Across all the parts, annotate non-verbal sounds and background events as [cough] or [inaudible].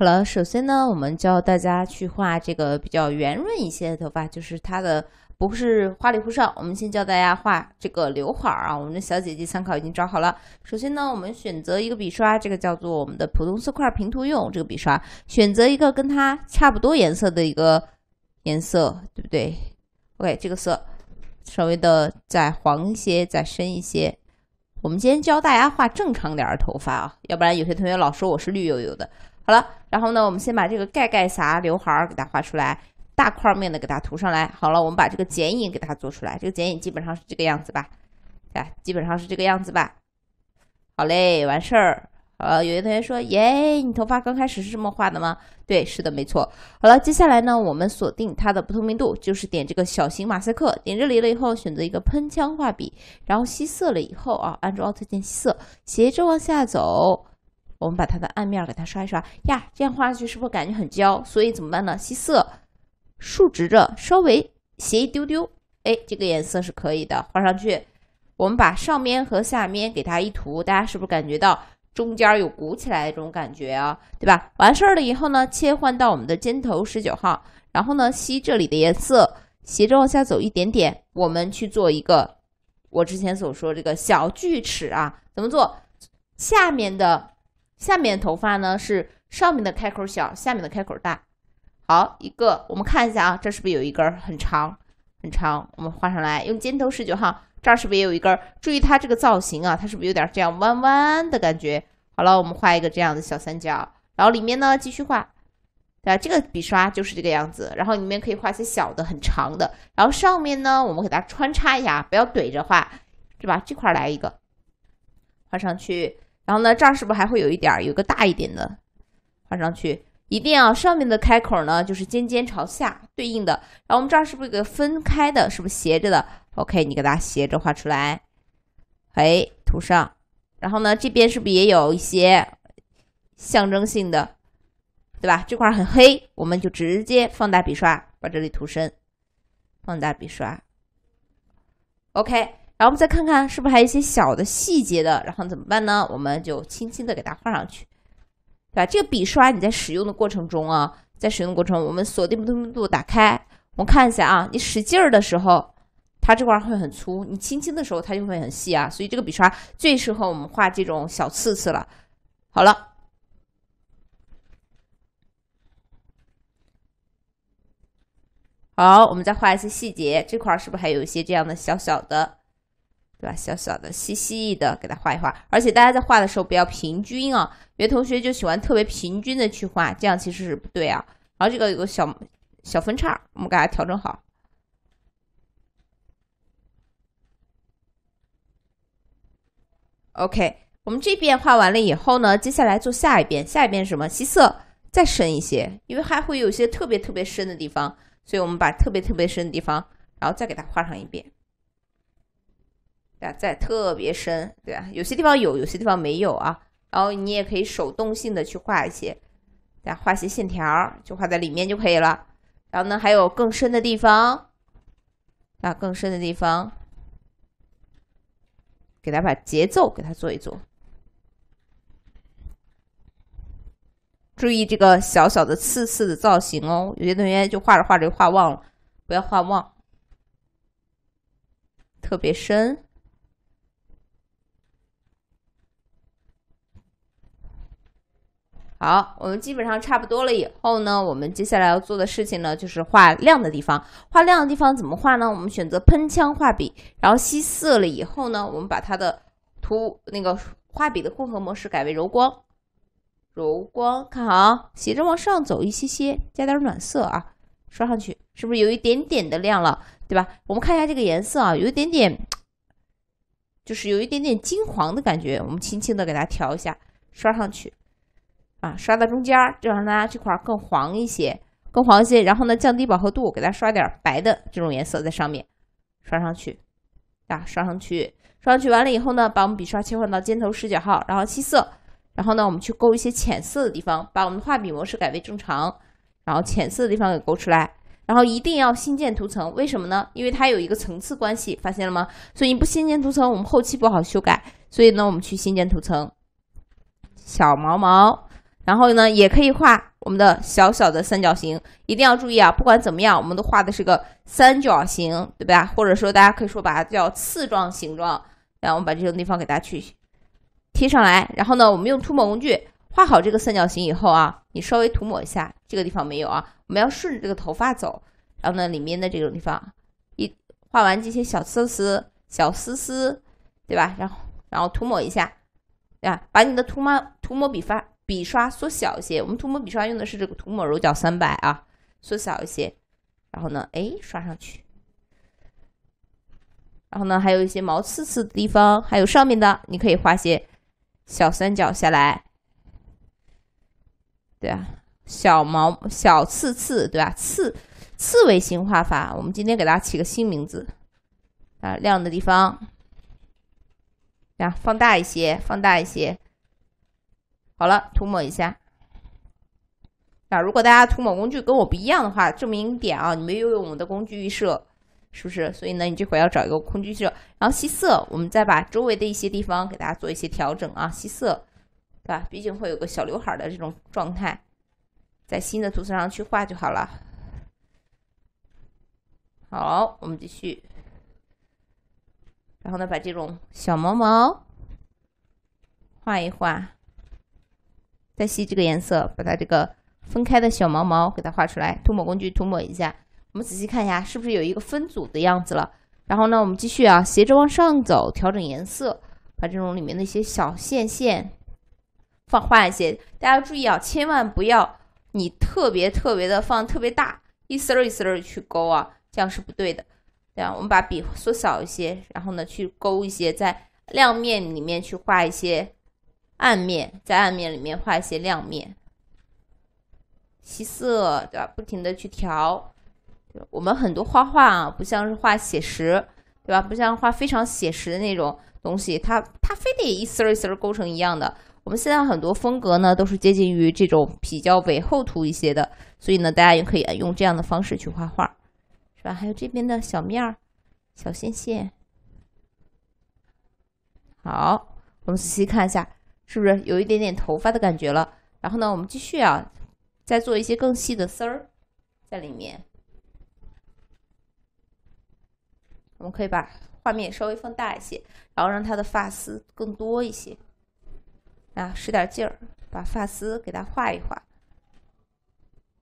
好了，首先呢，我们教大家去画这个比较圆润一些的头发，就是它的不是花里胡哨。我们先教大家画这个刘海儿啊，我们的小姐姐参考已经找好了。首先呢，我们选择一个笔刷，这个叫做我们的普通色块平涂用这个笔刷，选择一个跟它差不多颜色的一个颜色，对不对？OK，这个色稍微的再黄一些，再深一些。我们今天教大家画正常点的头发啊，要不然有些同学老说我是绿油油的。好了，然后呢，我们先把这个盖盖啥刘海儿给它画出来，大块面的给它涂上来。好了，我们把这个剪影给它做出来，这个剪影基本上是这个样子吧？啊，基本上是这个样子吧？好嘞，完事儿。呃，有些同学说，耶，你头发刚开始是这么画的吗？对，是的，没错。好了，接下来呢，我们锁定它的不透明度，就是点这个小型马赛克，点这里了以后，选择一个喷枪画笔，然后吸色了以后啊，按住 Alt 键吸色，斜着往下走。我们把它的暗面给它刷一刷呀，这样画上去是不是感觉很焦？所以怎么办呢？吸色，竖直着，稍微斜一丢丢，哎，这个颜色是可以的，画上去。我们把上面和下面给它一涂，大家是不是感觉到中间有鼓起来的这种感觉啊？对吧？完事儿了以后呢，切换到我们的尖头十九号，然后呢，吸这里的颜色，斜着往下走一点点，我们去做一个我之前所说这个小锯齿啊。怎么做？下面的。下面头发呢是上面的开口小，下面的开口大。好，一个，我们看一下啊，这是不是有一根很长很长？我们画上来，用尖头十九号。这儿是不是也有一根？注意它这个造型啊，它是不是有点这样弯弯的感觉？好了，我们画一个这样的小三角，然后里面呢继续画。对吧？这个笔刷就是这个样子，然后里面可以画些小的、很长的。然后上面呢，我们给它穿插一下，不要怼着画，对吧？这块来一个，画上去。然后呢，这儿是不是还会有一点儿？有个大一点的画上去，一定要上面的开口呢，就是尖尖朝下对应的。然后我们这儿是不是有个分开的，是不是斜着的？OK，你给它斜着画出来，哎，涂上。然后呢，这边是不是也有一些象征性的，对吧？这块很黑，我们就直接放大笔刷，把这里涂深。放大笔刷，OK。然后我们再看看是不是还有一些小的细节的，然后怎么办呢？我们就轻轻的给它画上去，对吧？这个笔刷你在使用的过程中啊，在使用过程，我们锁定不透明度，打开，我看一下啊，你使劲儿的时候，它这块会很粗；你轻轻的时候，它就会很细啊。所以这个笔刷最适合我们画这种小刺刺了。好了，好，我们再画一些细节，这块儿是不是还有一些这样的小小的？对吧？小小的、细细的，给它画一画。而且大家在画的时候不要平均啊，有的同学就喜欢特别平均的去画，这样其实是不对啊。然后这个有个小小分叉，我们给它调整好。OK，我们这边画完了以后呢，接下来做下一遍，下一遍是什么？吸色，再深一些，因为还会有些特别特别深的地方，所以我们把特别特别深的地方，然后再给它画上一遍。在特别深，对吧？有些地方有，有些地方没有啊。然后你也可以手动性的去画一些，再画些线条，就画在里面就可以了。然后呢，还有更深的地方，啊，更深的地方，给它把节奏给它做一做。注意这个小小的刺刺的造型哦，有些同学就画着画着就画忘了，不要画忘，特别深。好，我们基本上差不多了。以后呢，我们接下来要做的事情呢，就是画亮的地方。画亮的地方怎么画呢？我们选择喷枪画笔，然后吸色了以后呢，我们把它的涂那个画笔的混合模式改为柔光，柔光，看好，斜着往上走一些些，加点暖色啊，刷上去，是不是有一点点的亮了？对吧？我们看一下这个颜色啊，有一点点，就是有一点点金黄的感觉。我们轻轻的给它调一下，刷上去。啊，刷到中间，就让它这块更黄一些，更黄一些。然后呢，降低饱和度，给它刷点白的这种颜色在上面，刷上去，啊，刷上去，刷上去完了以后呢，把我们笔刷切换到尖头十九号，然后吸色，然后呢，我们去勾一些浅色的地方，把我们的画笔模式改为正常，然后浅色的地方给勾出来，然后一定要新建图层，为什么呢？因为它有一个层次关系，发现了吗？所以你不新建图层，我们后期不好修改。所以呢，我们去新建图层，小毛毛。然后呢，也可以画我们的小小的三角形，一定要注意啊！不管怎么样，我们都画的是个三角形，对吧？或者说，大家可以说把它叫刺状形状。然后我们把这个地方给大家去贴上来。然后呢，我们用涂抹工具画好这个三角形以后啊，你稍微涂抹一下，这个地方没有啊，我们要顺着这个头发走。然后呢，里面的这种地方，一画完这些小丝丝、小丝丝，对吧？然后然后涂抹一下，对吧？把你的涂抹涂抹笔刷。笔刷缩小一些，我们涂抹笔刷用的是这个涂抹柔角三百啊，缩小一些，然后呢，哎，刷上去，然后呢，还有一些毛刺刺的地方，还有上面的，你可以画些小三角下来，对啊，小毛小刺刺，对吧？刺刺猬形画法，我们今天给大家起个新名字，啊，亮的地方，啊，放大一些，放大一些。好了，涂抹一下。啊，如果大家涂抹工具跟我不一样的话，证明一点啊，你们有有我们的工具预设，是不是？所以呢，你这会儿要找一个工具设，然后吸色，我们再把周围的一些地方给大家做一些调整啊，吸色，对吧？毕竟会有个小刘海的这种状态，在新的图层上去画就好了。好，我们继续。然后呢，把这种小毛毛画一画。再吸这个颜色，把它这个分开的小毛毛给它画出来，涂抹工具涂抹一下。我们仔细看一下，是不是有一个分组的样子了？然后呢，我们继续啊，斜着往上走，调整颜色，把这种里面的一些小线线放画一些。大家要注意啊，千万不要你特别特别的放特别大，一丝儿一丝儿去勾啊，这样是不对的，对吧？我们把笔缩小一些，然后呢，去勾一些在亮面里面去画一些。暗面在暗面里面画一些亮面，吸色对吧？不停的去调。我们很多画画啊，不像是画写实对吧？不像画非常写实的那种东西，它它非得一丝儿一丝儿勾成一样的。我们现在很多风格呢都是接近于这种比较伪厚涂一些的，所以呢大家也可以用这样的方式去画画，是吧？还有这边的小面儿、小线线。好，我们仔细看一下。是不是有一点点头发的感觉了？然后呢，我们继续啊，再做一些更细的丝儿在里面。我们可以把画面稍微放大一些，然后让它的发丝更多一些。啊，使点劲儿，把发丝给它画一画。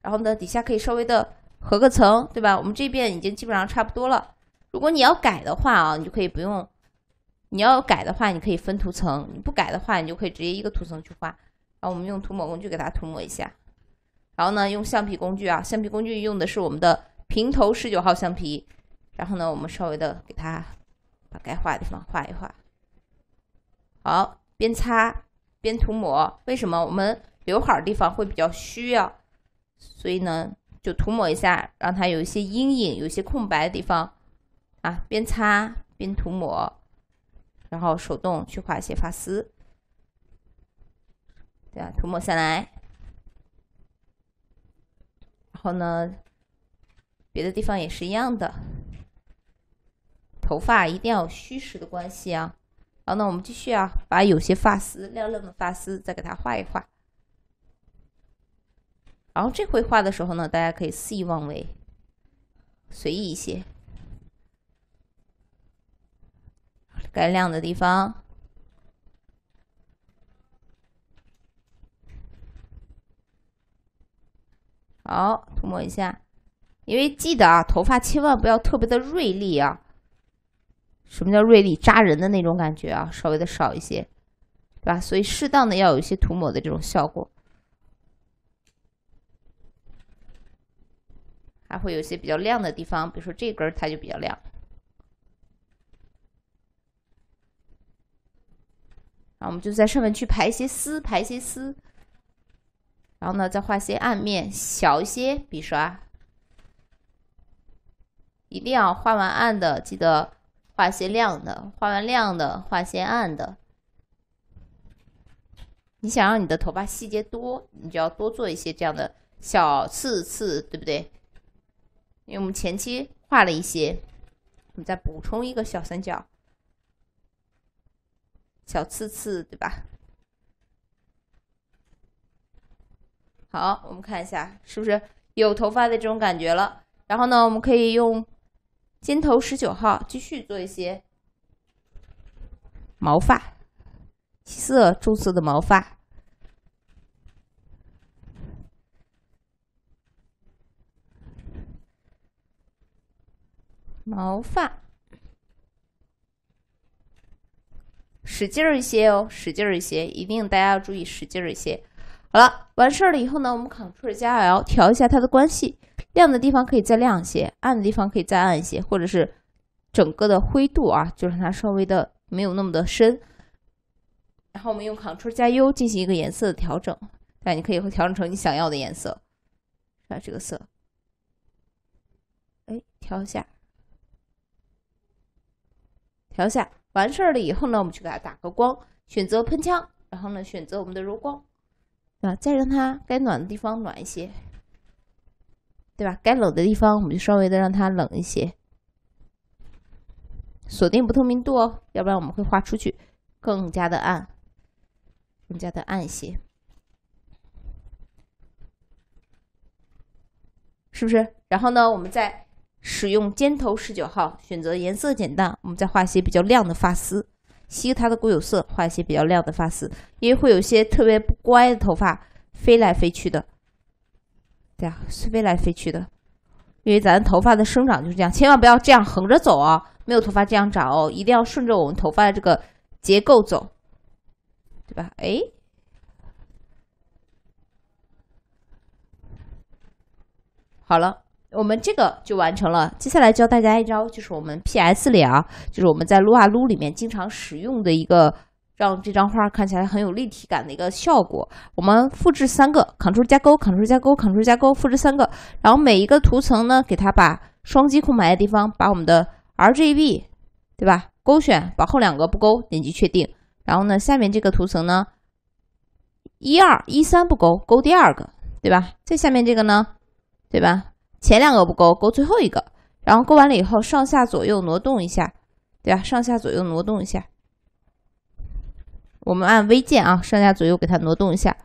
然后呢，底下可以稍微的合个层，对吧？我们这边已经基本上差不多了。如果你要改的话啊，你就可以不用。你要改的话，你可以分图层；你不改的话，你就可以直接一个图层去画。然后我们用涂抹工具给它涂抹一下。然后呢，用橡皮工具啊，橡皮工具用的是我们的平头十九号橡皮。然后呢，我们稍微的给它把该画的地方画一画。好，边擦边涂抹。为什么？我们刘海地方会比较虚啊，所以呢，就涂抹一下，让它有一些阴影，有一些空白的地方啊。边擦边涂抹。然后手动去画一些发丝，对吧？涂抹下来，然后呢，别的地方也是一样的。头发一定要有虚实的关系啊。好，那我们继续啊，把有些发丝、亮亮的发丝再给它画一画。然后这回画的时候呢，大家可以肆意妄为，随意一些。该亮的地方，好，涂抹一下。因为记得啊，头发千万不要特别的锐利啊。什么叫锐利？扎人的那种感觉啊，稍微的少一些，对吧？所以适当的要有一些涂抹的这种效果，还会有一些比较亮的地方，比如说这根它就比较亮。然后我们就在上面去排一些丝，排一些丝。然后呢，再画些暗面，小一些笔刷。一定要画完暗的，记得画些亮的；画完亮的，画些暗的。你想让你的头发细节多，你就要多做一些这样的小刺刺，对不对？因为我们前期画了一些，我们再补充一个小三角。小刺刺，对吧？好，我们看一下，是不是有头发的这种感觉了？然后呢，我们可以用尖头十九号继续做一些毛发，色注色的毛发，毛发。使劲儿一些哦，使劲儿一些，一定大家要注意使劲儿一些。好了，完事儿了以后呢，我们 Ctrl 加 L 调一下它的关系，亮的地方可以再亮一些，暗的地方可以再暗一些，或者是整个的灰度啊，就让它稍微的没有那么的深。然后我们用 Ctrl 加 U 进行一个颜色的调整，那你可以会调整成你想要的颜色，啊，这个色，哎，调一下。调下，完事儿了以后呢，我们去给它打个光，选择喷枪，然后呢，选择我们的柔光，啊，再让它该暖的地方暖一些，对吧？该冷的地方我们就稍微的让它冷一些，锁定不透明度哦，要不然我们会画出去，更加的暗，更加的暗一些，是不是？然后呢，我们再。使用尖头十九号，选择颜色简淡，我们再画一些比较亮的发丝，吸它的固有色，画一些比较亮的发丝，因为会有些特别不乖的头发飞来飞去的，对呀，是飞来飞去的，因为咱头发的生长就是这样，千万不要这样横着走啊，没有头发这样长哦，一定要顺着我们头发的这个结构走，对吧？哎，好了。我们这个就完成了。接下来教大家一招，就是我们 PS 里啊，就是我们在撸啊撸里面经常使用的一个，让这张画看起来很有立体感的一个效果。我们复制三个，Ctrl 加勾，Ctrl 加勾，Ctrl 加勾，复制三个。然后每一个图层呢，给它把双击空白的地方，把我们的 RGB 对吧勾选，把后两个不勾，点击确定。然后呢，下面这个图层呢，一二一三不勾，勾第二个对吧？再下面这个呢，对吧？前两个不勾，勾最后一个，然后勾完了以后，上下左右挪动一下，对吧？上下左右挪动一下，我们按 V 键啊，上下左右给它挪动一下，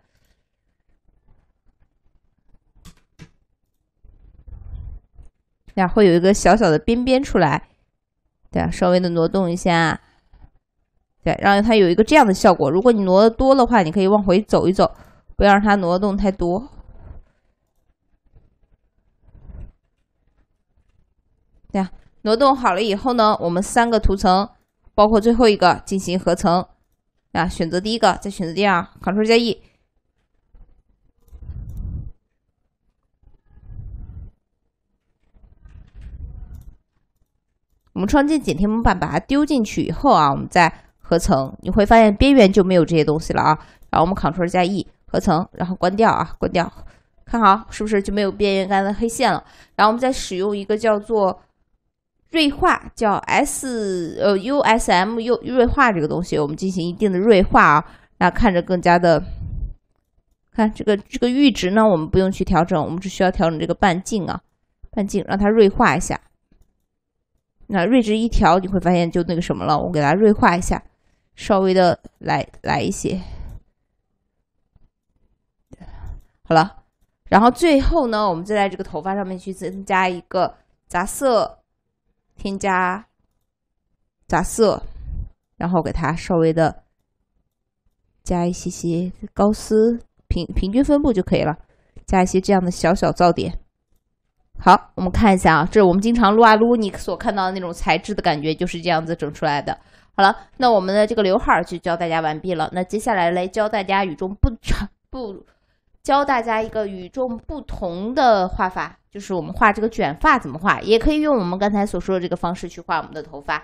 这样会有一个小小的边边出来，对啊，稍微的挪动一下，对，让它有一个这样的效果。如果你挪的多的话，你可以往回走一走，不要让它挪动太多。这样挪动好了以后呢，我们三个图层，包括最后一个进行合成啊，选择第一个，再选择第二，Ctrl 加 E。我们创建剪贴模板，把它丢进去以后啊，我们再合成，你会发现边缘就没有这些东西了啊。然后我们 Ctrl 加 E 合成，然后关掉啊，关掉，看好是不是就没有边缘干的黑线了？然后我们再使用一个叫做。锐化叫 S 呃 USM u 锐化这个东西，我们进行一定的锐化啊，那看着更加的看这个这个阈值呢，我们不用去调整，我们只需要调整这个半径啊，半径让它锐化一下。那锐值一调，你会发现就那个什么了。我给它锐化一下，稍微的来来一些，好了。然后最后呢，我们再在这个头发上面去增加一个杂色。添加杂色，然后给它稍微的加一些些高斯平平均分布就可以了，加一些这样的小小噪点。好，我们看一下啊，这是我们经常撸啊撸你所看到的那种材质的感觉就是这样子整出来的。好了，那我们的这个刘海就教大家完毕了，那接下来来教大家与众不同 [laughs] 不。教大家一个与众不同的画法，就是我们画这个卷发怎么画，也可以用我们刚才所说的这个方式去画我们的头发。